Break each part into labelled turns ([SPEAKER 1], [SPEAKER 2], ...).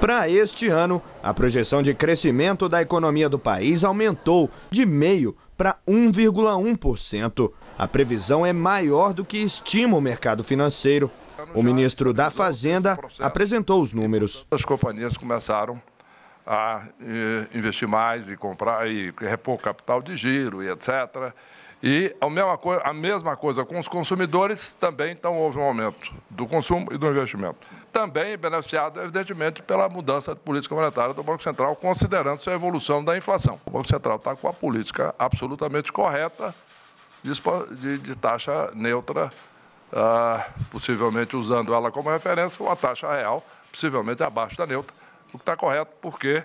[SPEAKER 1] Para este ano, a projeção de crescimento da economia do país aumentou de meio para 1,1%. A previsão é maior do que estima o mercado financeiro. O ministro da Fazenda apresentou os números.
[SPEAKER 2] As companhias começaram a eh, investir mais e comprar e repor é capital de giro e etc. E a mesma coisa com os consumidores, também então houve um aumento do consumo e do investimento. Também beneficiado, evidentemente, pela mudança de política monetária do Banco Central, considerando a evolução da inflação. O Banco Central está com a política absolutamente correta de, de taxa neutra, ah, possivelmente usando ela como referência, uma taxa real, possivelmente abaixo da neutra, o que está correto porque,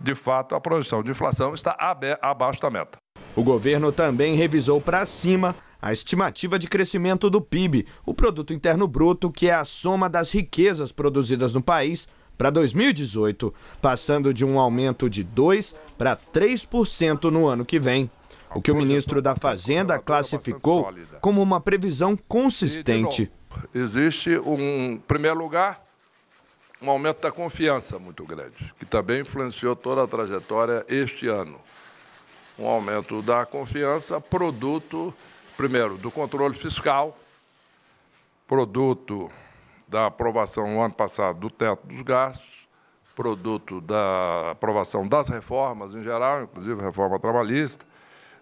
[SPEAKER 2] de fato, a projeção de inflação está abaixo da meta. O governo também revisou para cima a estimativa de crescimento do
[SPEAKER 1] PIB, o produto interno bruto, que é a soma das riquezas produzidas no país, para 2018, passando de um aumento de 2 para 3% no ano que vem. O que o ministro da Fazenda classificou como uma previsão consistente.
[SPEAKER 2] Existe um, em primeiro lugar, um aumento da confiança muito grande, que também influenciou toda a trajetória este ano um aumento da confiança, produto, primeiro, do controle fiscal, produto da aprovação no ano passado do teto dos gastos, produto da aprovação das reformas em geral, inclusive a reforma trabalhista,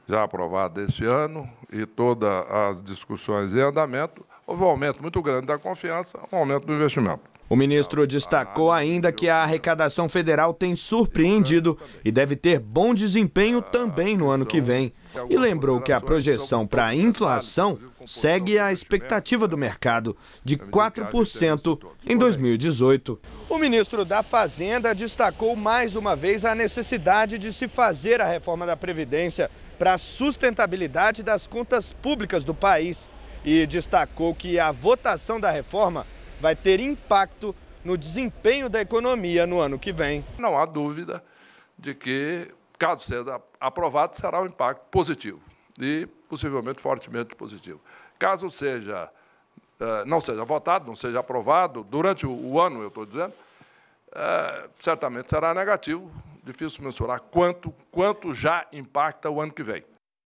[SPEAKER 2] já aprovada este ano, e todas as discussões em andamento, houve um aumento muito grande da confiança, um aumento do investimento. O ministro destacou ainda
[SPEAKER 1] que a arrecadação federal tem surpreendido e deve ter bom desempenho também no ano que vem. E lembrou que a projeção para a inflação segue a expectativa do mercado de 4% em 2018. O ministro da Fazenda destacou mais uma vez a necessidade de se fazer a reforma da Previdência para a sustentabilidade das contas públicas do país e destacou que a votação da reforma vai ter impacto no desempenho da economia no ano que vem. Não há dúvida
[SPEAKER 2] de que, caso seja aprovado, será um impacto positivo e possivelmente fortemente positivo. Caso seja eh, não seja votado, não seja aprovado durante o ano, eu estou dizendo, eh, certamente será negativo. Difícil mensurar quanto quanto já impacta o ano que vem.